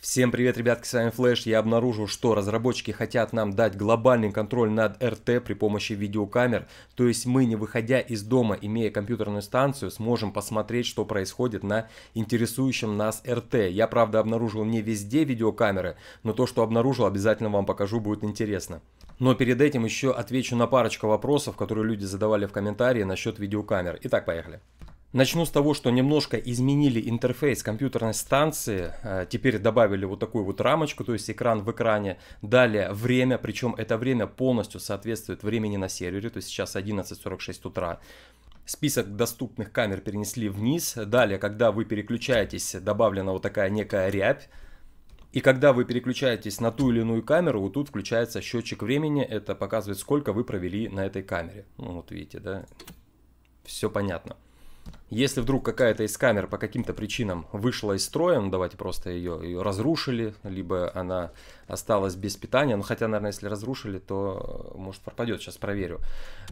Всем привет, ребятки, с вами Флэш. Я обнаружил, что разработчики хотят нам дать глобальный контроль над РТ при помощи видеокамер. То есть мы, не выходя из дома, имея компьютерную станцию, сможем посмотреть, что происходит на интересующем нас РТ. Я, правда, обнаружил не везде видеокамеры, но то, что обнаружил, обязательно вам покажу, будет интересно. Но перед этим еще отвечу на парочку вопросов, которые люди задавали в комментарии насчет видеокамер. Итак, поехали. Начну с того, что немножко изменили интерфейс компьютерной станции. Э, теперь добавили вот такую вот рамочку, то есть экран в экране. Далее время, причем это время полностью соответствует времени на сервере, то есть сейчас 11.46 утра. Список доступных камер перенесли вниз. Далее, когда вы переключаетесь, добавлена вот такая некая рябь. И когда вы переключаетесь на ту или иную камеру, вот тут включается счетчик времени. Это показывает, сколько вы провели на этой камере. Ну, вот видите, да? Все понятно. Если вдруг какая-то из камер по каким-то причинам вышла из строя, ну давайте просто ее, ее разрушили, либо она осталась без питания, ну хотя, наверное, если разрушили, то э, может пропадет, сейчас проверю.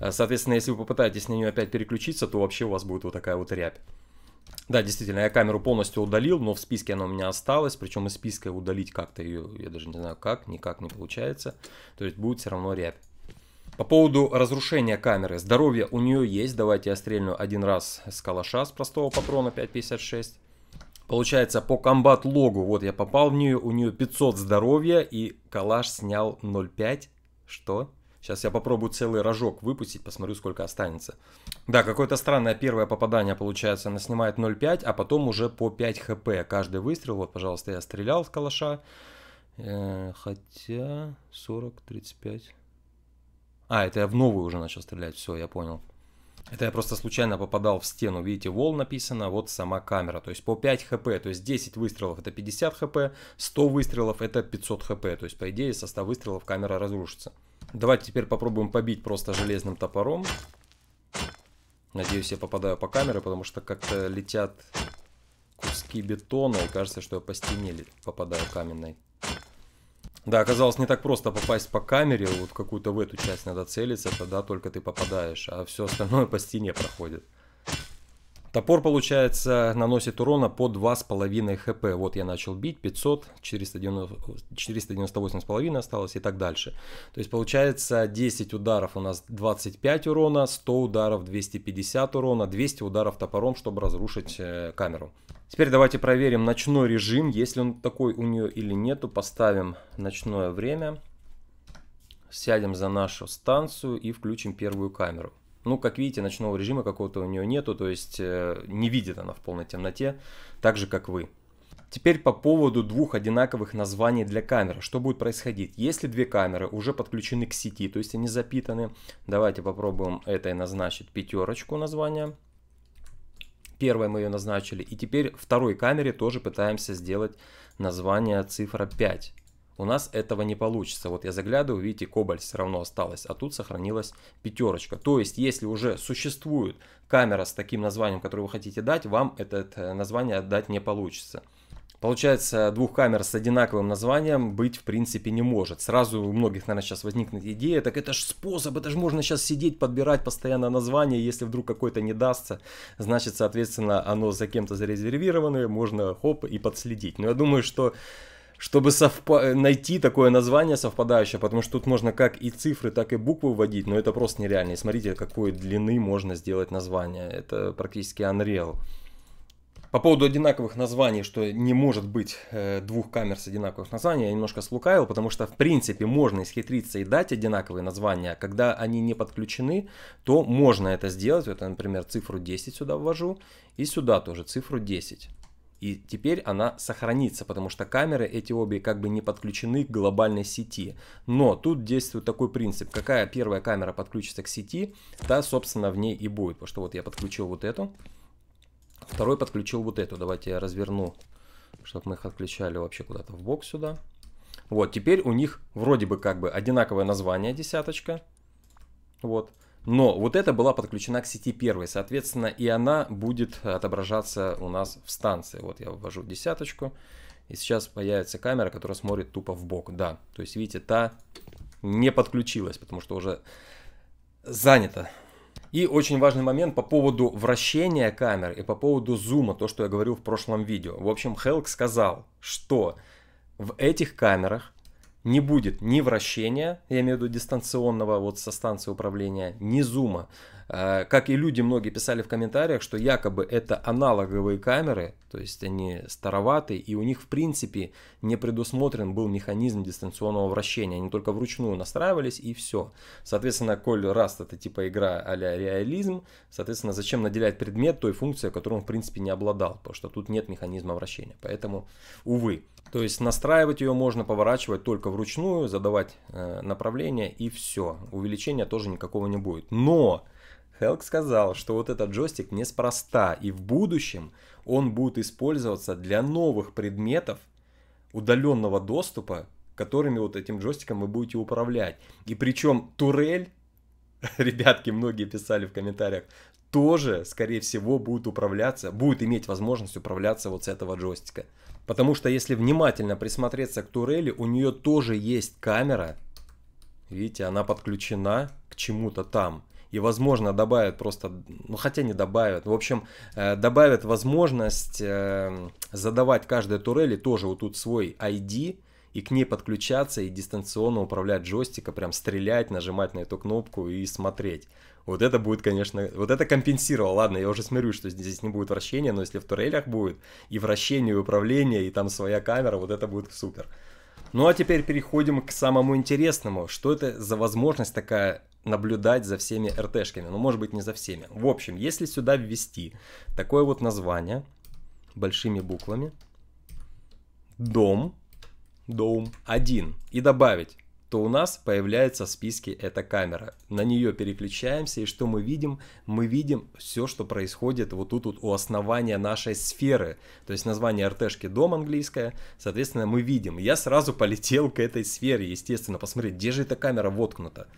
Э, соответственно, если вы попытаетесь на нее опять переключиться, то вообще у вас будет вот такая вот рябь. Да, действительно, я камеру полностью удалил, но в списке она у меня осталась, причем из списка удалить как-то ее, я даже не знаю как, никак не получается, то есть будет все равно рябь. По поводу разрушения камеры. Здоровье у нее есть. Давайте я стрельну один раз с калаша с простого патрона 5.56. Получается, по комбат логу, вот я попал в нее, у нее 500 здоровья, и калаш снял 0.5. Что? Сейчас я попробую целый рожок выпустить, посмотрю, сколько останется. Да, какое-то странное первое попадание получается. Она снимает 0.5, а потом уже по 5 хп каждый выстрел. Вот, пожалуйста, я стрелял с калаша. Э, хотя 40, 35... А, это я в новую уже начал стрелять, все, я понял. Это я просто случайно попадал в стену, видите, вол написано, вот сама камера, то есть по 5 хп, то есть 10 выстрелов это 50 хп, 100 выстрелов это 500 хп, то есть по идее со 100 выстрелов камера разрушится. Давайте теперь попробуем побить просто железным топором. Надеюсь, я попадаю по камере, потому что как-то летят куски бетона, и кажется, что я по стене попадаю каменной. Да, оказалось не так просто попасть по камере, вот какую-то в эту часть надо целиться, тогда только ты попадаешь, а все остальное по стене проходит. Топор, получается, наносит урона по 2,5 хп. Вот я начал бить, 500, 498,5 осталось и так дальше. То есть, получается, 10 ударов у нас 25 урона, 100 ударов 250 урона, 200 ударов топором, чтобы разрушить э, камеру. Теперь давайте проверим ночной режим, если он такой у нее или нету. Поставим ночное время, сядем за нашу станцию и включим первую камеру. Ну, как видите, ночного режима какого-то у нее нету, то есть э, не видит она в полной темноте, так же как вы. Теперь по поводу двух одинаковых названий для камеры. Что будет происходить? Если две камеры уже подключены к сети, то есть они запитаны, давайте попробуем этой назначить пятерочку названия. Первой мы ее назначили. И теперь второй камере тоже пытаемся сделать название цифра 5. У нас этого не получится. Вот я заглядываю, видите, кобальт все равно осталось, а тут сохранилась пятерочка. То есть, если уже существует камера с таким названием, которое вы хотите дать, вам это э, название отдать не получится. Получается, двух камер с одинаковым названием быть в принципе не может. Сразу у многих, наверное, сейчас возникнет идея, так это же способ, это же можно сейчас сидеть, подбирать постоянно название, если вдруг какое-то не дастся, значит, соответственно, оно за кем-то зарезервировано, можно хоп и подследить. Но я думаю, что чтобы совпа- э, найти такое название совпадающее, потому что тут можно как и цифры, так и буквы вводить, но это просто нереально. И смотрите, какой длины можно сделать название. Это практически Unreal. По поводу одинаковых названий, что не может быть э, двух камер с одинаковых названий, я немножко слукавил, потому что в принципе можно исхитриться и дать одинаковые названия. Когда они не подключены, то можно это сделать. Это, например, цифру 10 сюда ввожу и сюда тоже цифру 10. И теперь она сохранится, потому что камеры эти обе как бы не подключены к глобальной сети. Но тут действует такой принцип. Какая первая камера подключится к сети, та, собственно, в ней и будет. Потому что вот я подключил вот эту. Второй подключил вот эту. Давайте я разверну, чтобы мы их отключали вообще куда-то в бок сюда. Вот, теперь у них вроде бы как бы одинаковое название десяточка. Вот. Но вот эта была подключена к сети первой, соответственно, и она будет отображаться у нас в станции. Вот я ввожу десяточку, и сейчас появится камера, которая смотрит тупо в бок. Да, то есть, видите, та не подключилась, потому что уже занята. И очень важный момент по поводу вращения камер и по поводу зума, то, что я говорил в прошлом видео. В общем, Хелк сказал, что в этих камерах не будет ни вращения, я имею в виду дистанционного вот со станции управления, ни зума. Э, как и люди многие писали в комментариях, что якобы это аналоговые камеры, то есть они староватые, и у них в принципе не предусмотрен был механизм дистанционного вращения. Они только вручную настраивались и все. Соответственно, коль раз это типа игра а реализм, соответственно, зачем наделять предмет той функцией, которую он в принципе не обладал, потому что тут нет механизма вращения. Поэтому, увы. То есть настраивать ее можно поворачивать только только вручную, задавать э, направление и все. Увеличения тоже никакого не будет. Но Хелк сказал, что вот этот джойстик неспроста, и в будущем он будет использоваться для новых предметов удаленного доступа, которыми вот этим джойстиком вы будете управлять. И причем турель, ребятки, многие писали в комментариях, тоже, скорее всего, будет управляться, будет иметь возможность управляться вот с этого джойстика. Потому что если внимательно присмотреться к турели, у нее тоже есть камера. Видите, она подключена к чему-то там. И, возможно, добавят просто, ну хотя не добавят, в общем, э, добавят возможность эм, задавать каждой турели тоже вот тут свой ID, и к ней подключаться и дистанционно управлять джойстиком, прям стрелять, нажимать на эту кнопку и смотреть. Вот это будет, конечно, вот это компенсировало. Ладно, я уже смирюсь, что здесь не будет вращения, но если в турелях будет и вращение, и управление, и там своя камера, вот это будет супер. Ну а теперь переходим к самому интересному. Что это за возможность такая наблюдать за всеми РТшками? Ну, может быть, не за всеми. В общем, если сюда ввести такое вот название большими буквами, дом, Dome 1 и добавить то у нас появляется в списке эта камера. На нее переключаемся, и что мы видим? Мы видим все, что происходит вот тут вот у основания нашей сферы. То есть название РТшки дом английское, соответственно, мы видим. Я сразу полетел к этой сфере, естественно, посмотреть, где же эта камера воткнута.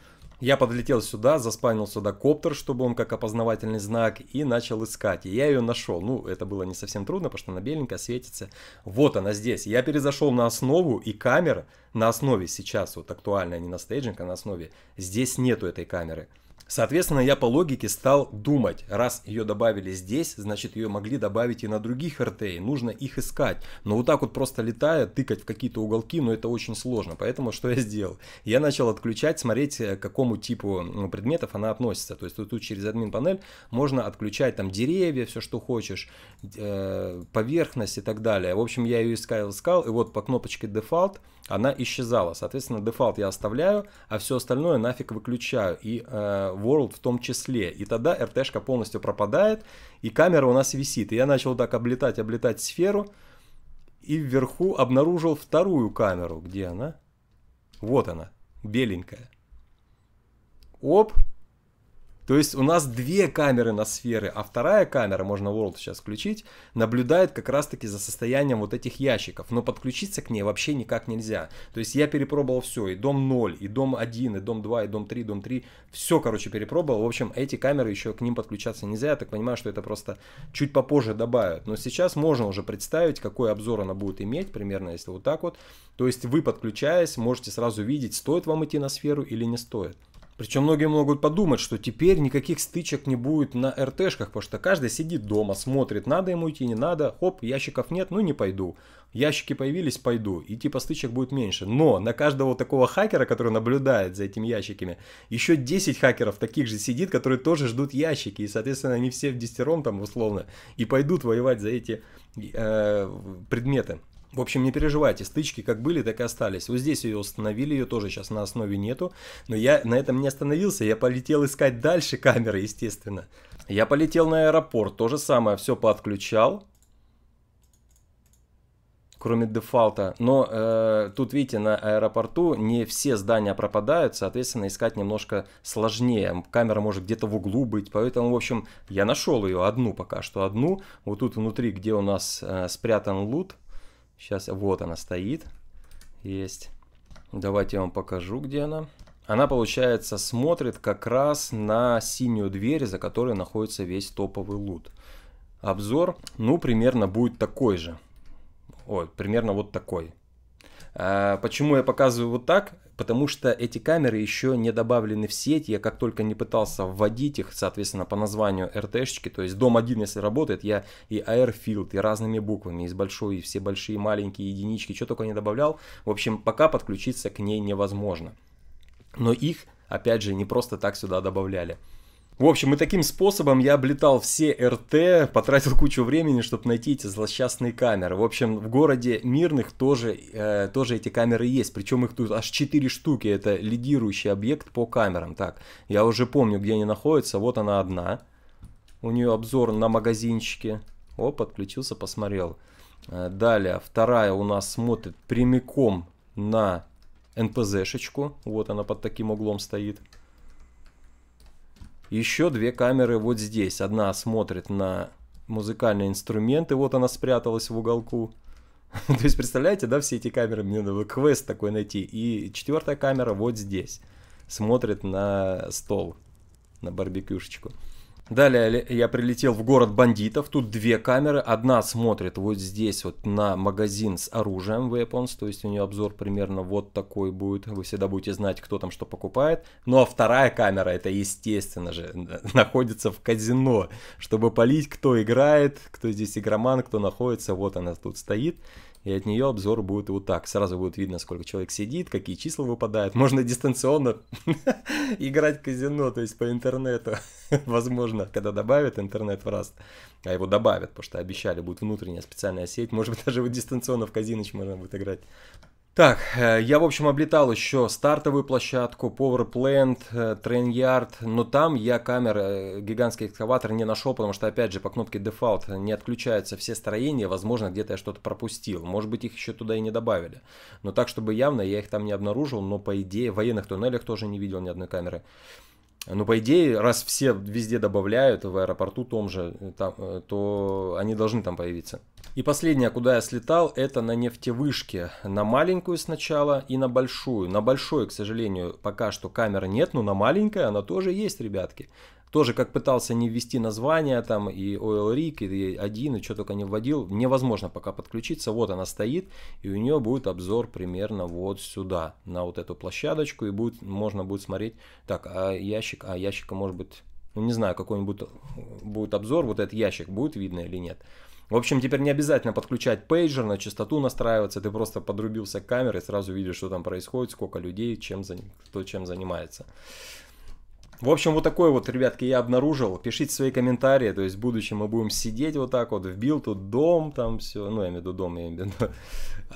Я подлетел сюда, заспанил сюда коптер, чтобы он как опознавательный знак, и начал искать. И я ее нашел. Ну, это было не совсем трудно, потому что она беленькая светится. Вот она здесь. Я перезашел на основу, и камера на основе сейчас, вот актуальная, не на стейджинг, а на основе, здесь нету этой камеры. Соответственно, я по логике стал думать, раз ее добавили здесь, значит ее могли добавить и на других RT, нужно их искать. Но вот так вот просто летая, тыкать в какие-то уголки, но ну, это очень сложно. Поэтому что я сделал? Я начал отключать, смотреть, э, к какому типу ну, предметов она относится. То есть вот тут через админ панель можно отключать там деревья, все что хочешь, э, поверхность и так далее. В общем, я ее искал, искал, и вот по кнопочке дефолт она исчезала. Соответственно, дефолт я оставляю, а все остальное нафиг выключаю. И э, World в том числе. И тогда РТшка полностью пропадает, и камера у нас висит. И я начал так облетать, облетать сферу, и вверху обнаружил вторую камеру. Где она? Вот она, беленькая. Оп, то есть у нас две камеры на сферы, а вторая камера, можно World сейчас включить, наблюдает как раз-таки за состоянием вот этих ящиков. Но подключиться к ней вообще никак нельзя. То есть я перепробовал все, и дом 0, и дом 1, и дом 2, и дом 3, и дом 3. Все, короче, перепробовал. В общем, эти камеры еще к ним подключаться нельзя. Я так понимаю, что это просто чуть попозже добавят. Но сейчас можно уже представить, какой обзор она будет иметь, примерно, если вот так вот. То есть вы, подключаясь, можете сразу видеть, стоит вам идти на сферу или не стоит. Причем многие могут подумать, что теперь никаких стычек не будет на РТшках, потому что каждый сидит дома, смотрит, надо ему идти, не надо, хоп, ящиков нет, ну не пойду. Ящики появились, пойду, и типа стычек будет меньше. Но на каждого такого хакера, который наблюдает за этими ящиками, еще 10 хакеров таких же сидит, которые тоже ждут ящики, и, соответственно, они все в десятером там условно, и пойдут воевать за эти э, предметы. В общем, не переживайте, стычки как были, так и остались. Вот здесь ее установили, ее тоже сейчас на основе нету. Но я на этом не остановился, я полетел искать дальше камеры, естественно. Я полетел на аэропорт, то же самое, все подключал, Кроме дефолта. Но э, тут, видите, на аэропорту не все здания пропадают, соответственно, искать немножко сложнее. Камера может где-то в углу быть, поэтому, в общем, я нашел ее одну пока что, одну. Вот тут внутри, где у нас э, спрятан лут, Сейчас, вот она стоит. Есть. Давайте я вам покажу, где она. Она, получается, смотрит как раз на синюю дверь, за которой находится весь топовый лут. Обзор, ну, примерно будет такой же. Ой, примерно вот такой. А, почему я показываю вот так? потому что эти камеры еще не добавлены в сеть. Я как только не пытался вводить их, соответственно, по названию РТшечки, то есть дом один, если работает, я и Field и разными буквами, из большой, и все большие, маленькие единички, что только не добавлял. В общем, пока подключиться к ней невозможно. Но их, опять же, не просто так сюда добавляли. В общем, и таким способом я облетал все РТ, потратил кучу времени, чтобы найти эти злосчастные камеры. В общем, в городе Мирных тоже, э, тоже эти камеры есть, причем их тут аж 4 штуки, это лидирующий объект по камерам. Так, я уже помню, где они находятся, вот она одна. У нее обзор на магазинчике. О, подключился, посмотрел. Э, далее, вторая у нас смотрит прямиком на НПЗшечку. Вот она под таким углом стоит. Еще две камеры вот здесь. Одна смотрит на музыкальные инструменты, вот она спряталась в уголку. То есть, представляете, да, все эти камеры, мне надо квест такой найти. И четвертая камера вот здесь. Смотрит на стол, на барбекюшечку. Далее я прилетел в город бандитов. Тут две камеры. Одна смотрит вот здесь вот на магазин с оружием weapons. То есть у нее обзор примерно вот такой будет. Вы всегда будете знать, кто там что покупает. Ну а вторая камера, это естественно же, находится в казино. Чтобы полить, кто играет, кто здесь игроман, кто находится. Вот она тут стоит и от нее обзор будет вот так. Сразу будет видно, сколько человек сидит, какие числа выпадают. Можно дистанционно играть в казино, то есть по интернету. Возможно, когда добавят интернет в раз, а его добавят, потому что обещали, будет внутренняя специальная сеть. Может быть, даже вот дистанционно в казиноч можно будет играть. Так, э, я, в общем, облетал еще стартовую площадку, Power Plant, Train э, Yard, но там я камеры, э, гигантский экскаватор не нашел, потому что, опять же, по кнопке Default не отключаются все строения, возможно, где-то я что-то пропустил, может быть, их еще туда и не добавили. Но так, чтобы явно, я их там не обнаружил, но, по идее, в военных туннелях тоже не видел ни одной камеры. Ну по идее, раз все везде добавляют, в аэропорту том же, э, там, э, то они должны там появиться. И последнее, куда я слетал, это на нефтевышке. На маленькую сначала и на большую. На большой, к сожалению, пока что камер нет, но на маленькой она тоже есть, ребятки тоже как пытался не ввести название там и Oil Rig, и один, и что только не вводил, невозможно пока подключиться, вот она стоит, и у нее будет обзор примерно вот сюда, на вот эту площадочку, и будет, можно будет смотреть, так, а ящик, а ящика может быть, ну не знаю, какой-нибудь будет обзор, вот этот ящик будет видно или нет. В общем, теперь не обязательно подключать пейджер, на частоту настраиваться, ты просто подрубился к камере, сразу видишь, что там происходит, сколько людей, чем, кто чем занимается. В общем, вот такое вот, ребятки, я обнаружил. Пишите свои комментарии, то есть в будущем мы будем сидеть вот так вот, вбил тут дом, там все, ну, я имею в виду дом, я имею в виду.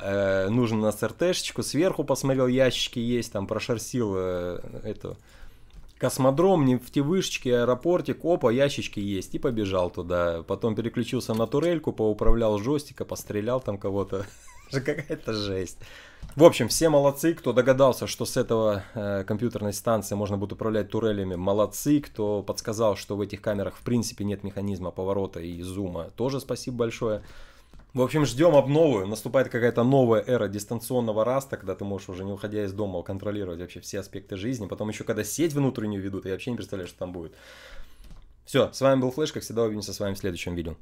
Э, нужен у нас РТшечку, сверху посмотрел, ящики есть, там прошерстил э, эту космодром, нефтевышечки, аэропортик, опа, ящички есть, и побежал туда. Потом переключился на турельку, поуправлял жестика, пострелял там кого-то же какая-то жесть. В общем, все молодцы, кто догадался, что с этого э, компьютерной станции можно будет управлять турелями, молодцы, кто подсказал, что в этих камерах в принципе нет механизма поворота и зума, тоже спасибо большое. В общем, ждем обнову. Наступает какая-то новая эра дистанционного раста, когда ты можешь уже не уходя из дома контролировать вообще все аспекты жизни. Потом еще когда сеть внутреннюю ведут, я вообще не представляю, что там будет. Все, с вами был Флеш, как всегда увидимся с вами в следующем видео.